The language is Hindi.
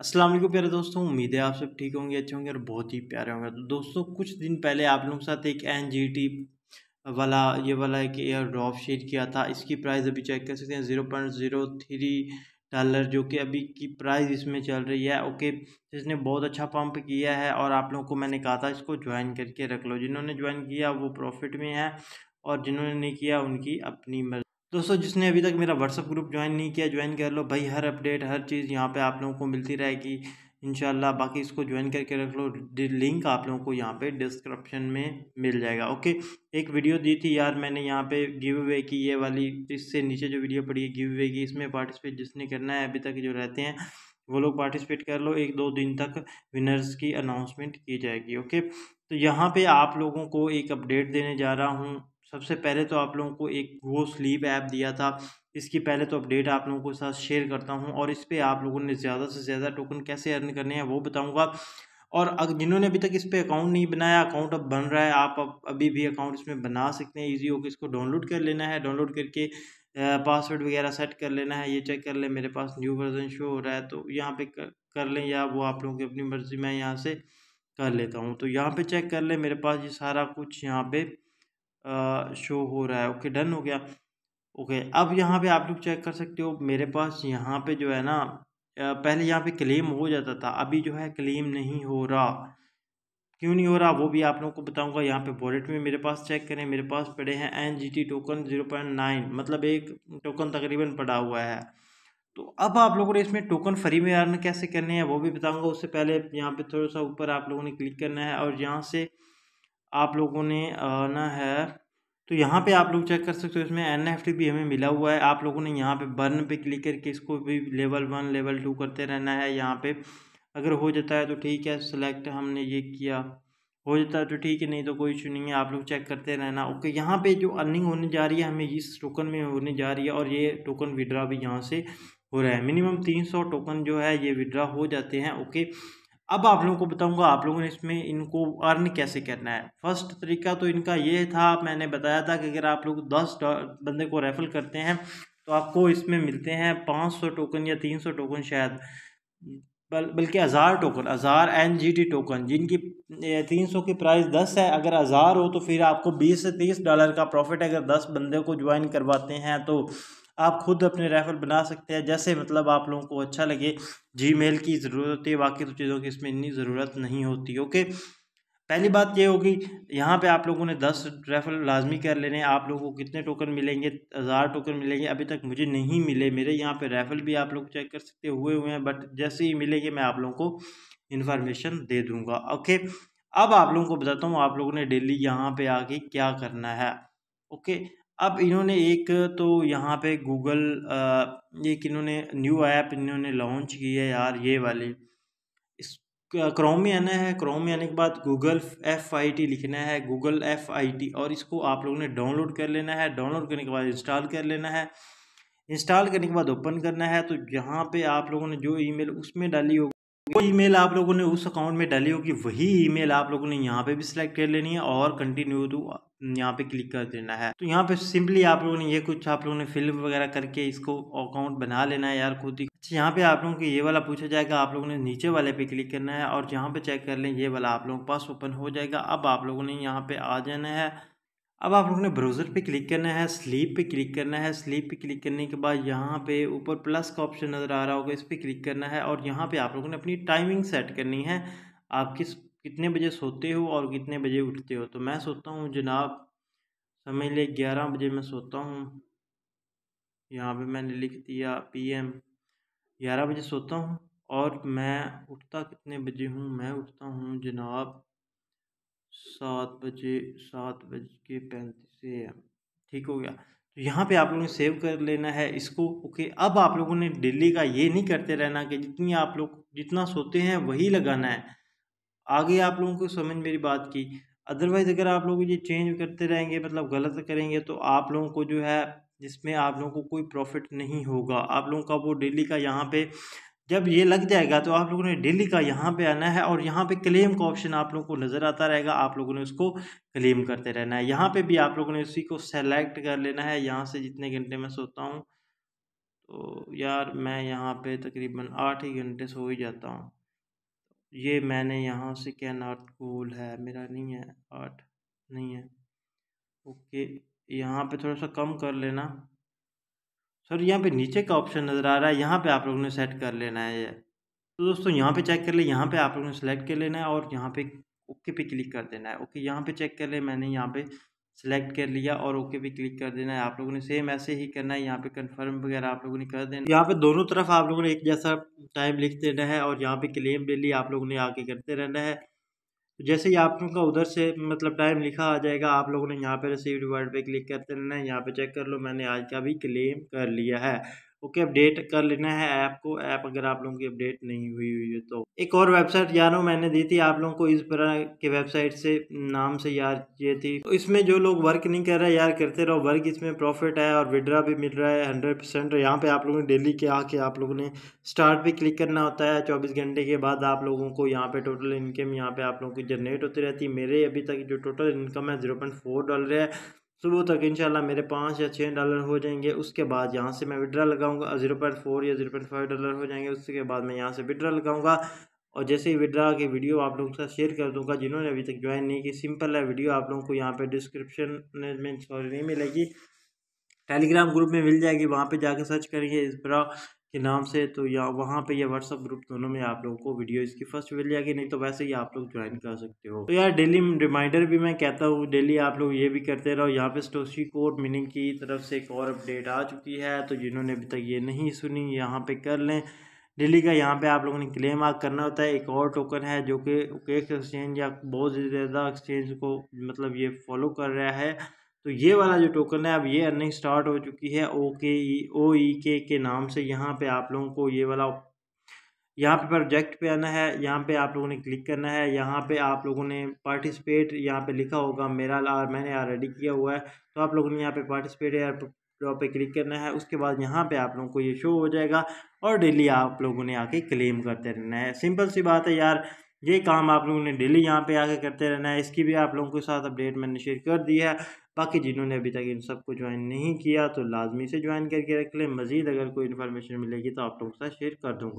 असलम प्यारे दोस्तों उम्मीद है आप सब ठीक होंगे अच्छे होंगे और बहुत ही प्यारे होंगे तो दोस्तों कुछ दिन पहले आप लोगों के साथ एक एन वाला ये वाला एक एयर ड्रॉप शेयर किया था इसकी प्राइस अभी चेक कर सकते हैं zero point zero three dollar जो कि अभी की प्राइस इसमें चल रही है ओके जिसने बहुत अच्छा पंप किया है और आप लोगों को मैंने कहा था इसको ज्वाइन करके रख लो जिन्होंने ज्वाइन किया वो प्रॉफिट में है और जिन्होंने नहीं किया उनकी अपनी मर्जी दोस्तों जिसने अभी तक मेरा व्हाट्सअप ग्रुप ज्वाइन नहीं किया ज्वाइन कर लो भाई हर अपडेट हर चीज़ यहाँ पे आप लोगों को मिलती रहेगी इन बाकी इसको ज्वाइन करके रख लो लिंक आप लोगों को यहाँ पे डिस्क्रिप्शन में मिल जाएगा ओके एक वीडियो दी थी यार मैंने यहाँ पे गिव अवे की ये वाली इससे नीचे जो वीडियो पड़ी है गिव अवे की इसमें पार्टिसिपेट जिसने करना है अभी तक जो रहते हैं वो लोग पार्टिसिपेट कर लो एक दो दिन तक विनर्स की अनाउंसमेंट की जाएगी ओके तो यहाँ पे आप लोगों को एक अपडेट देने जा रहा हूँ सबसे पहले तो आप लोगों को एक वो स्लीप ऐप दिया था इसकी पहले तो अपडेट आप लोगों के साथ शेयर करता हूँ और इस पर आप लोगों ने ज़्यादा से ज़्यादा टोकन कैसे अर्न करने हैं वो बताऊँगा और अगर जिन्होंने अभी तक इस पर अकाउंट नहीं बनाया अकाउंट अब बन रहा है आप अब अभी भी अकाउंट इसमें बना सकते हैं इजी होकर इसको डाउनलोड कर लेना है डाउनलोड करके पासवर्ड वगैरह सेट कर लेना है ये चेक कर लें मेरे पास न्यू वर्जन शो हो रहा है तो यहाँ पे कर लें या वो आप लोगों की अपनी मर्ज़ी मैं यहाँ से कर लेता हूँ तो यहाँ पे चेक कर लें मेरे पास ये सारा कुछ यहाँ पे शो हो रहा है ओके डन हो गया ओके अब यहाँ पे आप लोग चेक कर सकते हो मेरे पास यहाँ पे जो है ना पहले यहाँ पे क्लेम हो जाता था अभी जो है क्लेम नहीं हो रहा क्यों नहीं हो रहा वो भी आप लोगों को बताऊंगा यहाँ पे वॉलेट में मेरे पास चेक करें मेरे पास पड़े हैं N G T token zero point nine मतलब एक टोकन तकरीबन पड़ा हुआ है तो अब आप लोगों ने इसमें टोकन फ्री में अर्न कैसे करने हैं वो भी बताऊंगा उससे पहले यहाँ पे थोड़ा सा ऊपर आप लोगों ने क्लिक करना है और यहाँ से आप लोगों ने आना है तो यहाँ पे आप लोग चेक कर सकते हो इसमें एन एफ टी भी हमें मिला हुआ है आप लोगों ने यहाँ पे बर्न पे क्लिक करके इसको भी लेवल वन लेवल टू करते रहना है यहाँ पे अगर हो जाता है तो ठीक है सिलेक्ट हमने ये किया हो जाता है तो ठीक है नहीं तो कोई इशू नहीं है आप लोग चेक करते रहना ओके यहाँ पे जो अर्निंग होने जा रही है हमें इस टोकन में होने जा रही है और ये टोकन विड्रा भी यहाँ से हो रहा है मिनिमम तीन सौ टोकन जो है ये विड्रा हो जाते हैं ओके अब आप लोगों को बताऊंगा आप लोगों ने इसमें इनको अर्न कैसे करना है फर्स्ट तरीका तो इनका ये था मैंने बताया था कि अगर आप लोग दस बंदे को रेफर करते हैं तो आपको इसमें मिलते हैं पाँच सौ टोकन या तीन सौ टोकन शायद बल बल्कि हज़ार टोकन हज़ार एन जी टी टोकन जिनकी तीन सौ की प्राइस दस है अगर हज़ार हो तो फिर आपको बीस से तीस डॉलर का प्रॉफिट अगर दस बंदे को ज्वाइन करवाते हैं तो आप खुद अपने रेफर बना सकते हैं जैसे मतलब आप लोगों को अच्छा लगे जी मेल की ज़रूरत होती है बाकी तो चीज़ों की इसमें इतनी ज़रूरत नहीं होती ओके पहली बात ये होगी यहाँ पे आप लोगों ने दस रेफर लाजमी कर लेने आप लोगों को कितने टोकन मिलेंगे हज़ार टोकन मिलेंगे अभी तक मुझे नहीं मिले मेरे यहाँ पर रेफर भी आप लोग चेक कर सकते हुए हुए हैं बट जैसे ही मिलेंगे मैं आप लोगों को इन्फॉर्मेशन दे दूँगा ओके अब आप लोगों को बताता हूँ आप लोगों ने डेली यहाँ पर आके क्या करना है ओके अब इन्होंने एक तो यहाँ पे गूगल एक इन्होंने न्यू ऐप इन्होंने लॉन्च की है यार ये वाली इस क्रोम में आना है क्रोम में आने के बाद गूगल एफ आई टी लिखना है गूगल एफ आई टी और इसको आप लोगों ने डाउनलोड कर लेना है डाउनलोड करने के बाद इंस्टॉल कर लेना है इंस्टॉल करने के बाद ओपन करना है तो यहाँ पे आप लोगों ने जो ईमेल उसमें डाली होगी वो ईमेल आप लोगों ने उस अकाउंट में डाली होगी वही ईमेल आप लोगों ने यहाँ पे भी सिलेक्ट कर लेनी है और कंटिन्यू टू यहाँ पे क्लिक कर देना है तो यहाँ पे सिंपली आप लोगों ने ये कुछ आप लोगों ने फिल्म वगैरह करके इसको अकाउंट बना लेना है यार खुद ही अच्छा यहाँ पे आप लोगों को ये वाला पूछा जाएगा आप लोगों ने नीचे वाले पे क्लिक करना है और जहाँ पे चेक कर लें ये वाला आप लोगों के पास ओपन हो जाएगा अब आप लोगों ने यहाँ पे आ जाना है अब आप लोगों ने ब्राउज़र पे क्लिक करना है स्लीप पे क्लिक करना है स्लीप पे क्लिक करने के बाद यहाँ पे ऊपर प्लस का ऑप्शन नज़र आ रहा होगा इस पर क्लिक करना है और यहाँ पे आप लोगों ने अपनी टाइमिंग सेट करनी है आप किस कितने बजे सोते हो और कितने बजे उठते हो तो मैं सोता हूँ जनाब समय ले ग्यारह बजे मैं सोता हूँ यहाँ पे मैंने लिख दिया पीएम ग्यारह बजे सोता हूँ और मैं उठता कितने बजे हूँ मैं उठता हूँ जनाब सात बजे सात बज के पैंतीस से एम ठीक हो गया तो यहाँ पे आप लोगों ने सेव कर लेना है इसको ओके अब आप लोगों ने डेली का ये नहीं करते रहना कि जितनी आप लोग जितना सोते हैं वही लगाना है आगे आप लोगों को समझ मेरी बात की अदरवाइज़ अगर आप लोग ये चेंज करते रहेंगे मतलब गलत करेंगे तो आप लोगों को जो है जिसमें आप लोगों को कोई प्रॉफिट नहीं होगा आप लोगों का वो डेली का यहाँ पे जब ये लग जाएगा तो आप लोगों ने डेली का यहाँ पे आना है और यहाँ पे क्लेम का ऑप्शन आप लोगों को नज़र आता रहेगा आप लोगों ने उसको क्लेम करते रहना है यहाँ पे भी आप लोगों ने उसी को सेलेक्ट कर लेना है यहाँ से जितने घंटे में सोता हूँ तो यार मैं यहाँ पर तकरीबन आठ ही घंटे सो ही जाता हूँ ये मैंने यहाँ से क्या नॉट कूल है मेरा नहीं है आठ नहीं है ओके यहाँ पे थोड़ा सा कम कर लेना सर यहाँ पे नीचे का ऑप्शन नज़र आ रहा है यहाँ पे आप लोगों ने सेट कर लेना है ये तो दोस्तों यहाँ पे चेक कर ले यहाँ पे आप लोगों ने सेलेक्ट कर लेना है और यहाँ पे ओके पे क्लिक कर देना है ओके यहाँ पे चेक कर ले मैंने यहाँ पे सेलेक्ट कर लिया और ओके भी क्लिक कर देना है आप लोगों ने सेम ऐसे ही करना है यहाँ पे कंफर्म वगैरह आप लोगों ने कर देना यहाँ पे दोनों तरफ आप लोगों ने एक जैसा टाइम लिख देना है और यहाँ पे क्लेम ली आप लोगों ने आके करते रहना है जैसे ही आप लोगों का उधर से मतलब टाइम लिखा आ जाएगा आप लोगों ने यहाँ पे रिसीव वर्ड पे क्लिक करते रहना है यहाँ पे चेक कर लो मैंने आज का भी क्लेम कर लिया है ओके अपडेट कर लेना है ऐप को ऐप अगर आप लोगों की अपडेट नहीं हुई हुई है तो एक और वेबसाइट यार मैंने दी थी आप लोगों को इस तरह के वेबसाइट से नाम से यार ये थी तो इसमें जो लोग वर्क नहीं कर रहे यार करते रहो वर्क इसमें प्रॉफिट है और विड्रा भी मिल रहा है हंड्रेड परसेंट यहाँ पर आप लोगों ने डेली के आके आप लोगों ने स्टार्ट भी क्लिक करना होता है चौबीस घंटे के बाद आप लोगों को यहाँ पे टोटल इनकम यहाँ पे आप लोगों की जनरेट होती रहती है मेरे अभी तक जो टोटल इनकम है जीरो पॉइंट फोर डॉलर है सुबह तक इंशाल्लाह मेरे पाँच या छः डॉलर हो जाएंगे उसके बाद यहाँ से मैं विड्रा लगाऊंगा जीरो पॉइंट फोर या जीरो पॉइंट फाइव डॉलर हो जाएंगे उसके बाद मैं यहाँ से विड्रा लगाऊंगा और जैसे ही विड्रा की वीडियो आप लोगों के साथ शेयर कर दूंगा जिन्होंने अभी तक ज्वाइन नहीं की सिंपल है वीडियो आप लोगों को यहाँ पर डिस्क्रिप्शन में सॉरी नहीं मिलेगी टेलीग्राम ग्रुप में मिल जाएगी वहाँ पर जाकर सर्च करेंगे इस बरा के नाम से तो या वहाँ पे ये व्हाट्सअप ग्रुप दोनों में आप लोगों को वीडियो इसकी फर्स्ट मिल जाएगी नहीं तो वैसे ही आप लोग ज्वाइन कर सकते हो तो यार डेली रिमाइंडर भी मैं कहता हूँ डेली आप लोग ये भी करते रहो यहाँ पे स्टोशी कोड मीनिंग की तरफ से एक और अपडेट आ चुकी है तो जिन्होंने अभी तक ये नहीं सुनी यहाँ पर कर लें डेली का यहाँ पर आप लोगों ने क्लेम आग करना होता है एक और टोकन है जो कि एक एक्सचेंज या बहुत ज़्यादा एक्सचेंज को मतलब ये फॉलो कर रहा है तो ये वाला जो टोकन है अब ये अर्निंग स्टार्ट हो चुकी है ओ के ई ओ ई के के नाम से यहाँ पे आप लोगों को ये वाला यहाँ पे प्रोजेक्ट पे आना है यहाँ पे आप लोगों ने क्लिक करना है यहाँ पे आप लोगों ने पार्टिसिपेट यहाँ पे लिखा होगा मेरा आर मैंने ऑलरेडी किया हुआ है तो आप लोगों ने यहाँ पे पार्टिसिपेट या ड्रॉ पे क्लिक करना है उसके बाद यहाँ पे आप लोगों को ये शो हो जाएगा और डेली आप लोगों ने आके क्लेम करते रहना है सिंपल सी बात है यार ये काम आप लोगों ने डेली यहाँ पे आके करते रहना है इसकी भी आप लोगों के साथ अपडेट मैंने शेयर कर दी है बाकी जिन्होंने अभी तक इन सबको ज्वाइन नहीं किया तो लाजमी से ज्वाइन करके रख लें मज़ीद अगर कोई इन्फॉर्मेशन मिलेगी तो आप लोगों के साथ शेयर कर दूँगा